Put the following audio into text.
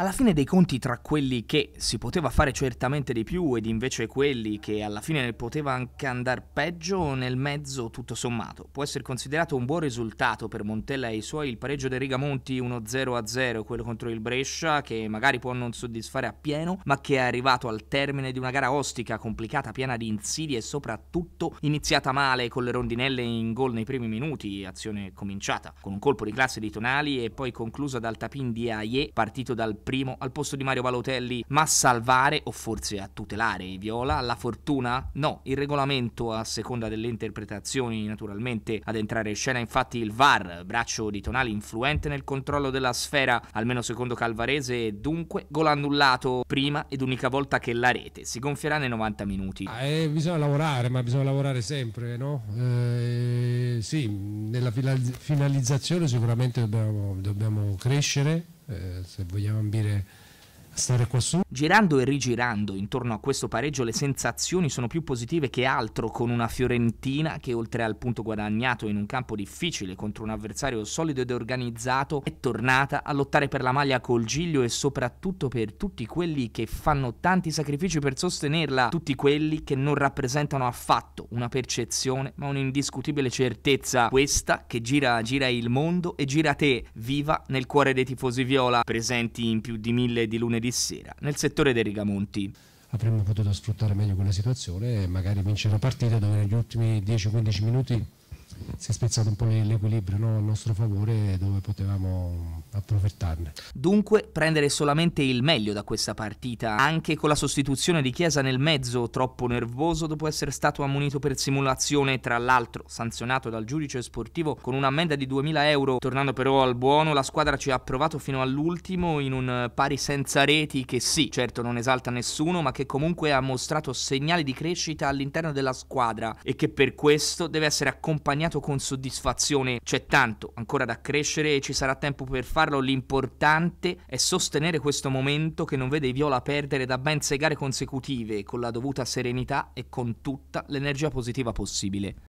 Alla fine dei conti tra quelli che si poteva fare certamente di più ed invece quelli che alla fine ne poteva anche andare peggio, nel mezzo tutto sommato può essere considerato un buon risultato per Montella e i suoi il pareggio del Rigamonti 1-0-0, quello contro il Brescia che magari può non soddisfare appieno, ma che è arrivato al termine di una gara ostica, complicata, piena di insidie e soprattutto iniziata male con le rondinelle in gol nei primi minuti, azione cominciata con un colpo di classe di Tonali e poi conclusa dal tapin di Aie, partito dal primo al posto di Mario Balotelli, ma a salvare o forse a tutelare i Viola? La fortuna? No, il regolamento a seconda delle interpretazioni naturalmente ad entrare in scena infatti il VAR, braccio di Tonali influente nel controllo della sfera, almeno secondo Calvarese, dunque gol annullato prima ed unica volta che la rete si gonfierà nei 90 minuti. Ah, eh, bisogna lavorare, ma bisogna lavorare sempre, no? Eh, sì, nella finalizzazione sicuramente dobbiamo, dobbiamo crescere eh, se vogliamo dire stare qua su. Girando e rigirando intorno a questo pareggio le sensazioni sono più positive che altro con una Fiorentina che oltre al punto guadagnato in un campo difficile contro un avversario solido ed organizzato è tornata a lottare per la maglia col Giglio e soprattutto per tutti quelli che fanno tanti sacrifici per sostenerla, tutti quelli che non rappresentano affatto una percezione ma un'indiscutibile certezza, questa che gira, gira il mondo e gira te, viva nel cuore dei tifosi viola, presenti in più di mille di lunedì venerdì sera nel settore dei rigamonti avremmo potuto sfruttare meglio quella situazione e magari vincere la partita dove negli ultimi 10-15 minuti si è spezzato un po' l'equilibrio no? a nostro favore dove potevamo approfittarne. Dunque prendere solamente il meglio da questa partita, anche con la sostituzione di Chiesa nel mezzo, troppo nervoso dopo essere stato ammonito per simulazione, tra l'altro sanzionato dal giudice sportivo con un'ammenda di 2000 euro. Tornando però al buono, la squadra ci ha provato fino all'ultimo in un pari senza reti che sì, certo non esalta nessuno, ma che comunque ha mostrato segnali di crescita all'interno della squadra e che per questo deve essere accompagnato guadagnato con soddisfazione. C'è tanto ancora da crescere e ci sarà tempo per farlo. L'importante è sostenere questo momento che non vede i Viola perdere da ben sei gare consecutive, con la dovuta serenità e con tutta l'energia positiva possibile.